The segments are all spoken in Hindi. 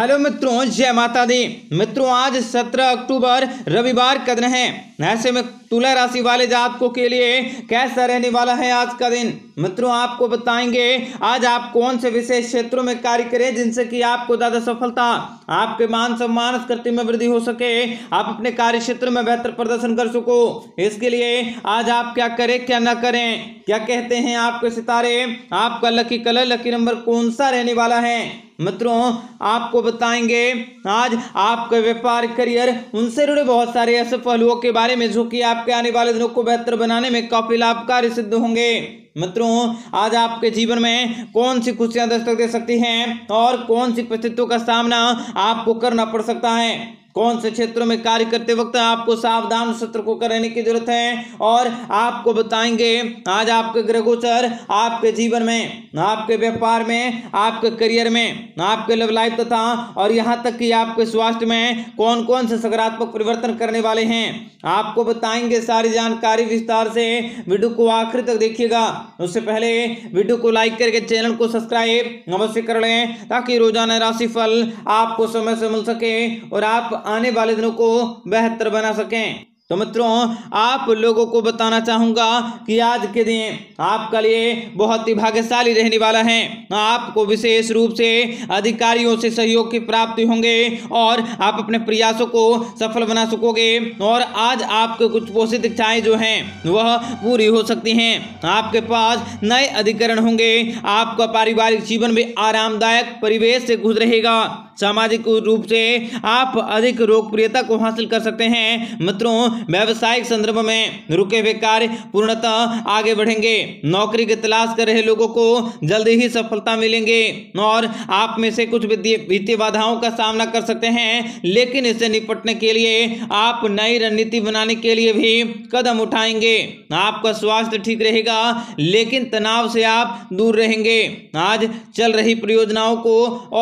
हेलो मित्रों जय माता दी मित्रों आज 17 अक्टूबर रविवार का दिन है ऐसे में तुला राशि वाले जातकों के लिए कैसा रहने वाला है आज का दिन मित्रों आपको बताएंगे आज आप कौन से विशेष क्षेत्रों में कार्य करें जिनसे कि आपको ज्यादा सफलता आपके मान सम्मान स्कृति में वृद्धि हो सके आप अपने कार्य क्षेत्र में बेहतर प्रदर्शन कर सको इसके लिए आज आप क्या करें क्या ना करें क्या कहते हैं आपके सितारे आपका लकी कलर लकी नंबर कौन सा रहने वाला है मित्रों आपको बताएंगे आज आपके व्यापार करियर उनसे जुड़े बहुत सारे ऐसे पहलुओं के बारे बारे में जो कि आपके आने वाले दिनों को बेहतर बनाने में काफी लाभकारी सिद्ध होंगे मित्रों आज आपके जीवन में कौन सी खुशियां दस्तक दे सकती हैं और कौन सी परिस्थितियों का सामना आपको करना पड़ सकता है कौन से क्षेत्रों में कार्य करते वक्त आपको सावधान सत्र को करने की जरूरत है और आपको बताएंगे आज आपके गोचर आपके जीवन में आपके व्यापार में आपके करियर में आपके लव लाइफ तथा और यहाँ तक कि आपके स्वास्थ्य में कौन कौन से सकारात्मक परिवर्तन करने वाले हैं आपको बताएंगे सारी जानकारी विस्तार से वीडियो को आखिर तक देखिएगा उससे पहले वीडियो को लाइक करके चैनल को सब्सक्राइब अवश्य कर लें ताकि रोजाना राशिफल आपको समय से मिल सके और आप आने वाले दिनों को बेहतर बना सकें तो मित्रों आप लोगों को बताना चाहूंगा कि आज के दिन आपका लिए बहुत ही भाग्यशाली रहने वाला है आपको विशेष रूप से अधिकारियों से सहयोग की प्राप्ति होंगे और आप अपने प्रयासों को सफल बना सकोगे और आज आपके कुछ पोषित इच्छाएं जो हैं वह पूरी हो सकती हैं आपके पास नए अधिकरण होंगे आपका पारिवारिक जीवन भी आरामदायक परिवेश से गुजरेगा सामाजिक रूप से आप अधिक लोकप्रियता को हासिल कर सकते हैं मित्रों व्यवसायिक संदर्भ में रुके हुए कार्य पूर्णतः आगे बढ़ेंगे नौकरी की तलाश कर रहे लोगों को जल्दी ही सफलता मिलेंगे और आप में से कुछ वित्तीय बाधाओं का सामना कर सकते हैं लेकिन इससे निपटने के लिए आप नई रणनीति बनाने के लिए भी कदम उठाएंगे आपका स्वास्थ्य ठीक रहेगा लेकिन तनाव से आप दूर रहेंगे आज चल रही परियोजनाओं को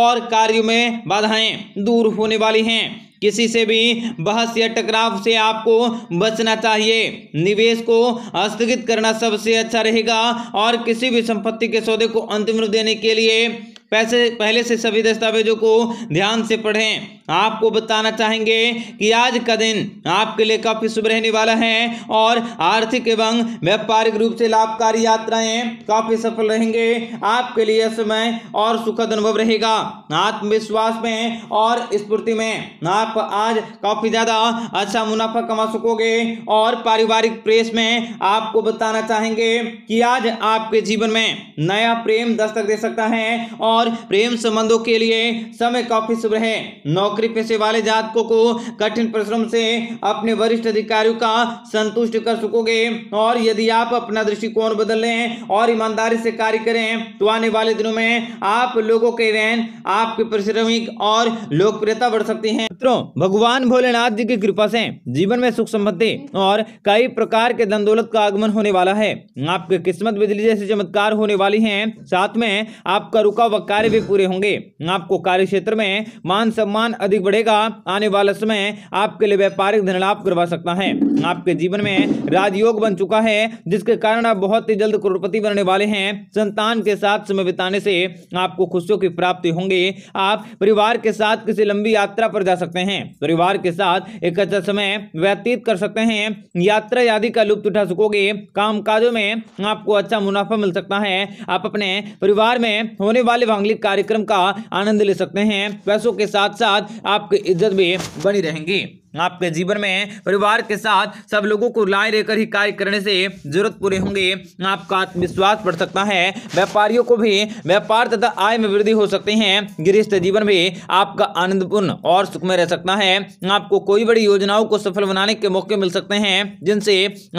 और कार्यों में बाधाएं दूर होने वाली हैं किसी से भी बहस या टकराव से आपको बचना चाहिए निवेश को स्थगित करना सबसे अच्छा रहेगा और किसी भी संपत्ति के सौदे को अंतिम रूप देने के लिए पैसे पहले से सभी दस्तावेजों को ध्यान से पढ़ें आपको बताना चाहेंगे कि आज का दिन आपके लिए काफ़ी शुभ रहने वाला है और आर्थिक एवं व्यापारिक रूप से लाभकारी यात्राएं काफ़ी सफल रहेंगे आपके लिए समय और सुखद अनुभव रहेगा आत्मविश्वास में और स्फूर्ति में आप आज काफ़ी ज़्यादा अच्छा मुनाफा कमा सकोगे और पारिवारिक प्रेस में आपको बताना चाहेंगे कि आज आपके जीवन में नया प्रेम दस्तक दे सकता है और और प्रेम संबंधों के लिए समय काफी शुभ रहे नौकरी पेशे वाले जातकों को कठिन परिश्रम से अपने वरिष्ठ अधिकारियों का संतुष्ट कर सकोगे और यदि आप अपना दृष्टिकोण बदल लें और ईमानदारी से कार्य करें तो आने वाले दिनों में आप लोगों के रहन आपके परिश्रमिक और लोकप्रियता बढ़ सकती है मित्रों भगवान भोलेनाथ जी की कृपा से जीवन में सुख संपत्ति और कई प्रकार के धन दौलत का आगमन होने वाला है आपके किस्मत बिजली जैसे चमत्कार होने वाली है साथ में आपका रुका वक्त कार्य भी पूरे होंगे आपको कार्य क्षेत्र में मान सम्मान अधिक बढ़ेगा आने वाला समय आपके लिए व्यापारिक धन लाभ करवा सकता है आपके जीवन में राजयोग बन चुका है जिसके कारण आप बहुत ही जल्द करोड़पति बनने वाले हैं संतान के साथ समय बिताने से आपको खुशियों की प्राप्ति होंगे आप परिवार के साथ किसी लंबी यात्रा पर जा सकते हैं परिवार के साथ एक अच्छा समय व्यतीत कर सकते हैं यात्रा आदि का लुप्त उठा सकोगे काम में आपको अच्छा मुनाफा मिल सकता है आप अपने परिवार में होने वाले मांगलिक कार्यक्रम का आनंद ले सकते हैं पैसों के साथ साथ आपकी इज्जत भी बनी रहेंगी आपके जीवन में परिवार के साथ सब लोगों को लाए लेकर ही कार्य करने से जरूरत पूरे होंगे आपका आत्मविश्वास बढ़ सकता है व्यापारियों को भी व्यापार तथा आय में वृद्धि हो सकते हैं गृहस्थ जीवन भी आपका आनंदपूर्ण और सुखमय रह सकता है आपको कोई बड़ी योजनाओं को सफल बनाने के मौके मिल सकते हैं जिनसे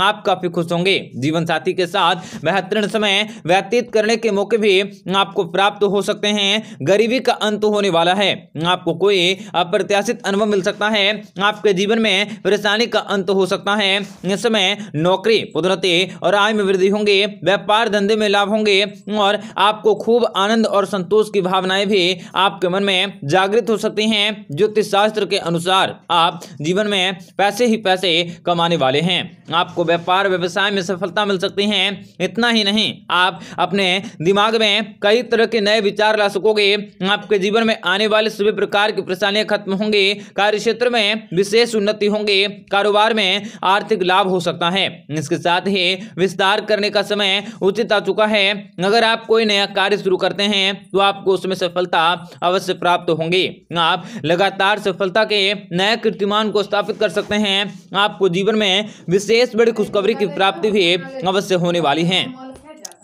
आप काफी खुश होंगे जीवन साथी के साथ बेहतरीन समय व्यतीत करने के मौके भी आपको प्राप्त हो सकते हैं गरीबी का अंत होने वाला है आपको कोई अप्रत्याशित अनुभव मिल सकता है आप आपके जीवन में परेशानी का अंत हो सकता है इस समय नौकरी कुदरती और आय में वृद्धि होंगे व्यापार धंधे में लाभ होंगे और आपको खूब आनंद और संतोष की भावनाएं भी आपके मन में जागृत हो सकती हैं ज्योतिष शास्त्र के अनुसार आप जीवन में पैसे ही पैसे कमाने वाले हैं आपको व्यापार व्यवसाय में सफलता मिल सकती है इतना ही नहीं आप अपने दिमाग में कई तरह के नए विचार ला सकोगे आपके जीवन में आने वाले सभी प्रकार की परेशानियां खत्म होंगे कार्य क्षेत्र में विशेष उन्नति होंगे कारोबार में आर्थिक लाभ हो सकता है इसके साथ ही विस्तार करने का समय उचित आ चुका है अगर आप कोई नया कार्य शुरू करते हैं तो आपको उसमें सफलता अवश्य प्राप्त होंगी आप लगातार सफलता के नए कीर्तिमान को स्थापित कर सकते हैं आपको जीवन में विशेष बड़ी खुशखबरी की प्राप्ति भी अवश्य होने वाली है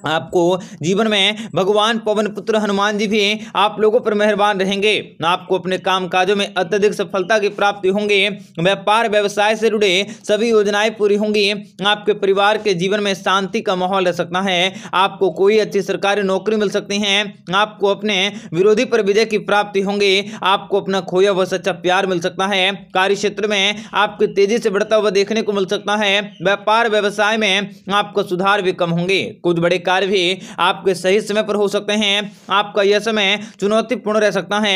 आपको जीवन में भगवान पवन पुत्र हनुमान जी भी आप लोगों पर मेहरबान रहेंगे आपको अपने काम काजों में अत्यधिक सफलता की प्राप्ति होंगे व्यापार व्यवसाय से जुड़े सभी योजनाएं पूरी होंगी आपके परिवार के जीवन में शांति का माहौल रह सकता है आपको कोई अच्छी सरकारी नौकरी मिल सकती है आपको अपने विरोधी पर विजय की प्राप्ति होंगे आपको अपना खोया व सच्चा प्यार मिल सकता है कार्य क्षेत्र में आपके तेजी से बढ़ता हुआ देखने को मिल सकता है व्यापार व्यवसाय में आपका सुधार भी कम होंगे कुछ बड़े कार्य भी आपके सही समय पर हो सकते हैं आपका यह समय चुनौतीपूर्ण रह सकता है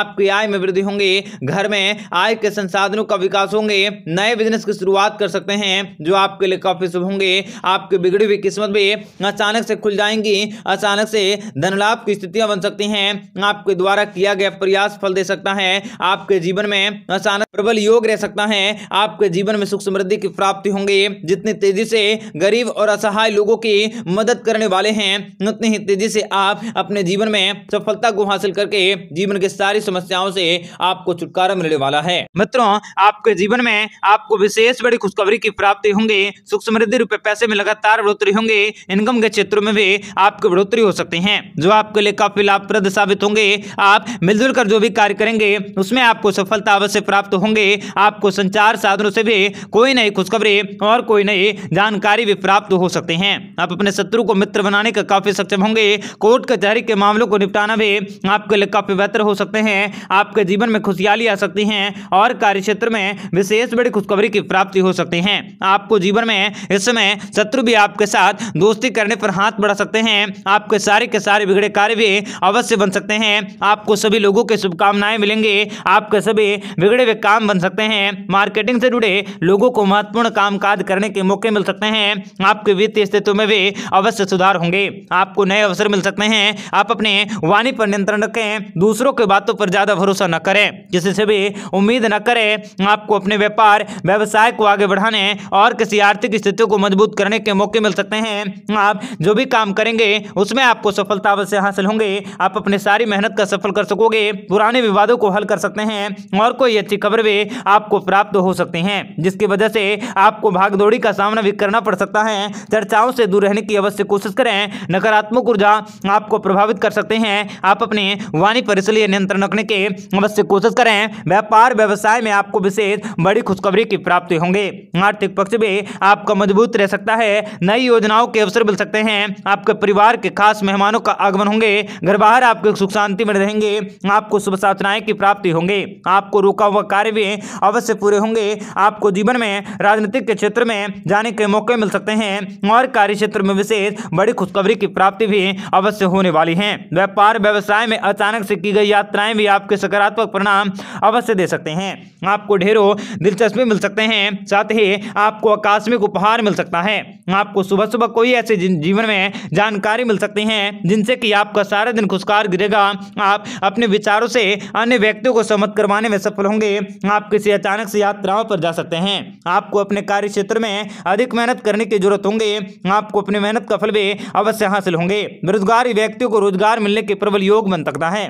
आपकी आय में वृद्धि होंगी घर में आय के संसाधनों का विकास होंगे नए बिजनेस की शुरुआत कर सकते हैं जो आपके लिए काफी शुभ होंगे आपकी बिगड़ी हुई किस्मत भी अचानक से खुल जाएंगी अचानक से धनलाभ की स्थितियां बन सकती हैं आपके द्वारा किया गया प्रयास फल दे सकता है आपके जीवन में अचानक प्रबल योग रह सकता है आपके जीवन में सुख समृद्धि की प्राप्ति होंगी जितनी तेजी से गरीब और असहाय लोगों की मदद कर करने वाले हैं उतनी ही तेजी से आप अपने जीवन में सफलता को हासिल करके जीवन की सारी समस्याओं से आपको छुटकारा मिलने वाला है मित्रों आपके जीवन में आपको विशेष बड़ी खुशखबरी की प्राप्ति होंगे सुख समृद्धि रूपए पैसे में लगातार बढ़ोतरी होंगे इनकम के क्षेत्रों में भी आपकी बढ़ोतरी हो सकते हैं जो आपके लिए काफी लाभप्रद साबित होंगे आप मिलजुल कर जो भी कार्य करेंगे उसमें आपको सफलता अवश्य प्राप्त होंगे आपको संचार साधनों से भी कोई नई खुशखबरी और कोई नई जानकारी भी प्राप्त हो सकते हैं आप अपने शत्रु को मित्र बनाने का काफ़ी सक्षम होंगे कोर्ट कचहरी के मामलों को निपटाना भी आपके लिए काफ़ी बेहतर हो सकते हैं आपके जीवन में खुशहाली आ सकती है और कार्य क्षेत्र में विशेष बड़ी खुशखबरी की प्राप्ति हो सकती है आपको जीवन में इस समय शत्रु भी आपके साथ दोस्ती करने पर हाथ बढ़ा सकते हैं आपके सारे के सारे बिगड़े कार्य भी अवश्य बन सकते हैं आपको सभी लोगों के शुभकामनाएं मिलेंगे आपके सभी बिगड़े हुए काम बन सकते हैं मार्केटिंग से जुड़े लोगों को महत्वपूर्ण काम करने के मौके मिल सकते हैं आपके वित्तीय स्थितियों में भी अवश्य सुधार होंगे आपको नए अवसर मिल सकते हैं आप अपने वाणी पर नियंत्रण रखें दूसरों की बातों पर ज़्यादा भरोसा न करें किसी से भी उम्मीद न करें आपको अपने व्यापार व्यवसाय को आगे बढ़ाने और किसी आर्थिक स्थितियों को मजबूत करने के मौके मिल सकते हैं आप जो भी काम करेंगे उसमें आपको सफलता अवश्य हासिल होंगे आप अपने सारी मेहनत का सफल कर सकोगे पुराने विवादों को हल कर सकते हैं और कोई अच्छी खबर भी आपको प्राप्त हो सकती हैं जिसकी वजह से आपको भागदौड़ी का सामना भी करना पड़ सकता है चर्चाओं से दूर रहने की अवश्य कोशिश कोशिश करें नकारात्मक ऊर्जा आपको प्रभावित कर सकते हैं आप अपने वाणी पर इसलिए नियंत्रण रखने के अवश्य कोशिश करें व्यापार व्यवसाय में आपको विशेष बड़ी खुशखबरी की प्राप्ति होंगे आर्थिक पक्ष भी आपका मजबूत रह सकता है नई योजनाओं के अवसर मिल सकते हैं आपके परिवार के खास मेहमानों का आगमन होंगे घर बाहर आपके सुख शांति में रहेंगे आपको शुभ साचनाएं की प्राप्ति होंगे आपको रोका हुआ कार्य भी अवश्य पूरे होंगे आपको जीवन में राजनीतिक के क्षेत्र में जाने के मौके मिल सकते हैं और कार्य क्षेत्र में विशेष बड़ी खुशखबरी की प्राप्ति भी अवश्य होने वाली है व्यापार व्यवसाय में अचानक से की गई यात्राएं भी आपके सकारात्मक परिणाम अवश्य दे सकते हैं आपको ढेरों दिलचस्पी मिल सकते हैं साथ ही आपको आकस्मिक उपहार मिल सकता है आपको सुबह सुबह कोई ऐसे जीवन में जानकारी मिल सकती है जिनसे कि आपका सारा दिन खुशकार गिरेगा आप अपने विचारों से अन्य व्यक्तियों को सहमत करवाने में सफल होंगे आप किसी अचानक से यात्राओं पर जा सकते हैं आपको अपने कार्य क्षेत्र में अधिक मेहनत करने की जरूरत होंगे आपको अपनी मेहनत का फल भी अवश्य हासिल होंगे बेरोजगारी व्यक्ति को रोजगार मिलने के प्रबल योग बन सकता है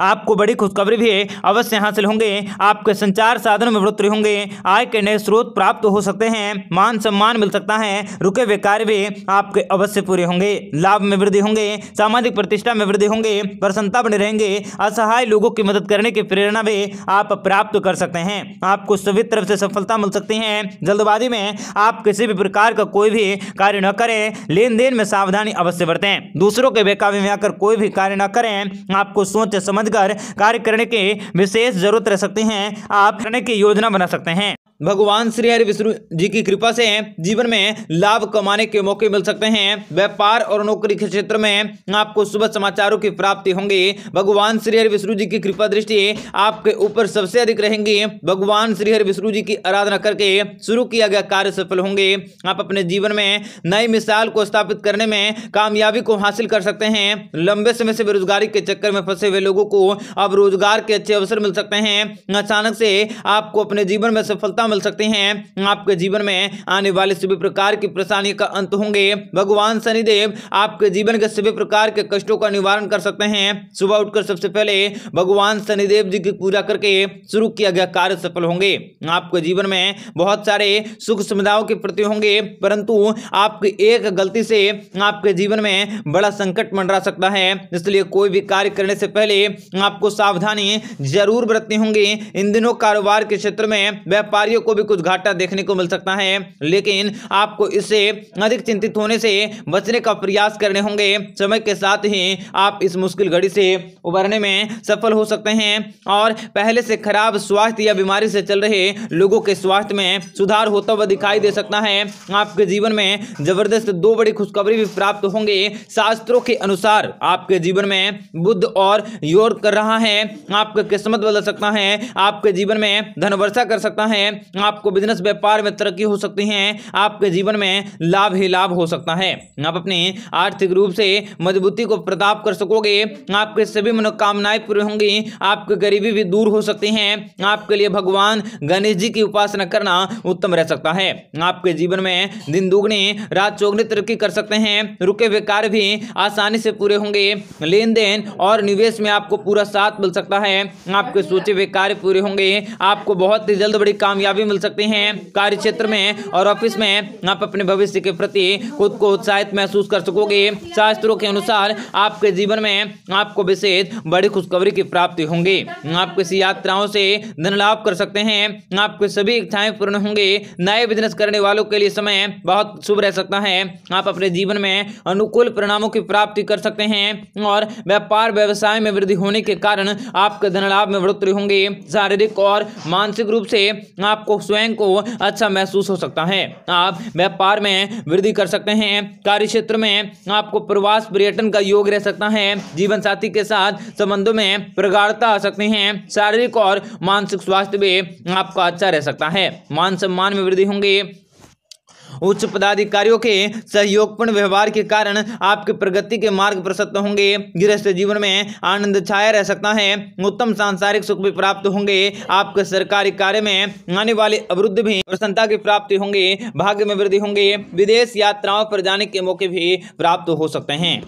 आपको बड़ी खुशखबरी भी अवश्य हासिल होंगे आपके संचार साधनों में बढ़ोतरी होंगे आय के नए स्रोत प्राप्त हो सकते हैं मान सम्मान मिल सकता है रुके हुए कार्य भी आपके अवश्य पूरे होंगे लाभ में वृद्धि होंगे सामाजिक प्रतिष्ठा में वृद्धि होंगे प्रसन्नता बने रहेंगे असहाय लोगों की मदद करने की प्रेरणा भी आप प्राप्त कर सकते हैं आपको सभी तरफ से सफलता मिल सकती है जल्दबाजी में आप किसी भी प्रकार का कोई भी कार्य न करें लेन देन में सावधानी अवश्य बरतें दूसरों के बेकाबू में आकर कोई भी कार्य न करें आपको सोच समझकर कार्य करने के विशेष जरूरत रह सकते हैं आप करने की योजना बना सकते हैं भगवान श्री हरि विष्णु जी की कृपा से जीवन में लाभ कमाने के मौके मिल सकते हैं व्यापार और नौकरी के क्षेत्र में आपको शुभ समाचारों की प्राप्ति होंगी भगवान श्री हरि विष्णु जी की कृपा दृष्टि आपके ऊपर सबसे अधिक रहेंगी भगवान श्री हरि विष्णु जी की आराधना करके शुरू किया गया कार्य सफल होंगे आप अपने जीवन में नई मिसाल को स्थापित करने में कामयाबी को हासिल कर सकते हैं लंबे समय से बेरोजगारी के चक्कर में फंसे हुए लोगों को अब रोजगार के अच्छे अवसर मिल सकते हैं अचानक से आपको अपने जीवन में सफलता सफलता मिल सकती है आपके जीवन में आने वाले सभी प्रकार की परेशानियों का अंत होंगे भगवान शनिदेव आपके जीवन के सभी प्रकार के कष्टों का निवारण कर सकते हैं सुबह उठकर सबसे पहले भगवान शनिदेव जी की पूजा करके शुरू किया गया कार्य सफल होंगे आपके जीवन में बहुत सारे सुख सुविधाओं के प्रति होंगे परंतु आपकी एक गलती से आपके जीवन में बड़ा संकट मंडरा सकता है इसलिए कोई भी कार्य करने से पहले आपको सावधानी जरूर बरतनी होंगी इन दिनों कारोबार के क्षेत्र में व्यापारी व्यापारियों को भी कुछ घाटा देखने को मिल सकता है लेकिन आपको इससे अधिक चिंतित होने से बचने का प्रयास करने होंगे समय के साथ ही आप इस मुश्किल घड़ी से उभरने में सफल हो सकते हैं और पहले से खराब स्वास्थ्य या बीमारी से चल रहे लोगों के स्वास्थ्य में सुधार होता हुआ दिखाई दे सकता है आपके जीवन में जबरदस्त दो बड़ी खुशखबरी भी प्राप्त होंगे शास्त्रों के अनुसार आपके जीवन में बुद्ध और योग कर रहा है आपका किस्मत बदल सकता है आपके जीवन में धन वर्षा कर सकता है आपको बिजनेस व्यापार में तरक्की हो सकती है आपके जीवन में लाभ ही लाभ हो सकता है आप अपने आर्थिक रूप से मजबूती को प्रताप कर सकोगे आपके सभी मनोकामनाएं पूरी होंगी आपकी गरीबी भी दूर हो सकती है आपके लिए भगवान गणेश जी की उपासना करना उत्तम रह सकता है आपके जीवन में दिन दुगने रात चौगने तरक्की कर सकते हैं रुके हुए कार्य भी आसानी से पूरे होंगे लेन देन और निवेश में आपको पूरा साथ मिल सकता है आपके सोचे हुए कार्य पूरे होंगे आपको बहुत ही जल्द बड़ी कामयाबी कामयाबी मिल सकती है कार्य क्षेत्र में और ऑफिस में आप अपने भविष्य के प्रति खुद को उत्साहित महसूस कर सकोगे शास्त्रों के अनुसार आपके जीवन में आपको विशेष बड़ी खुशखबरी की प्राप्ति होंगी आप किसी यात्राओं से धन लाभ कर सकते हैं आपके सभी इच्छाएं पूर्ण होंगे नए बिजनेस करने वालों के लिए समय बहुत शुभ रह सकता है आप अपने जीवन में अनुकूल परिणामों की प्राप्ति कर सकते हैं और व्यापार व्यवसाय में वृद्धि होने के कारण आपके धन लाभ में बढ़ोतरी होंगे शारीरिक और मानसिक रूप से आप आपको स्वयं को अच्छा महसूस हो सकता है आप व्यापार में वृद्धि कर सकते हैं कार्य क्षेत्र में आपको प्रवास पर्यटन का योग रह सकता है जीवन साथी के साथ संबंधों में प्रगाढ़ता आ सकती है शारीरिक और मानसिक स्वास्थ्य भी आपका अच्छा रह सकता है मान सम्मान में वृद्धि होंगी उच्च पदाधिकारियों के सहयोगपूर्ण व्यवहार के कारण आपकी प्रगति के मार्ग प्रशस्त होंगे गृहस्थ जीवन में आनंद छाया रह सकता है उत्तम सांसारिक सुख भी प्राप्त होंगे आपके सरकारी कार्य में आने वाले अवरुद्ध भी प्रसन्नता की प्राप्ति होंगे भाग्य में वृद्धि होंगे विदेश यात्राओं पर जाने के मौके भी प्राप्त हो सकते हैं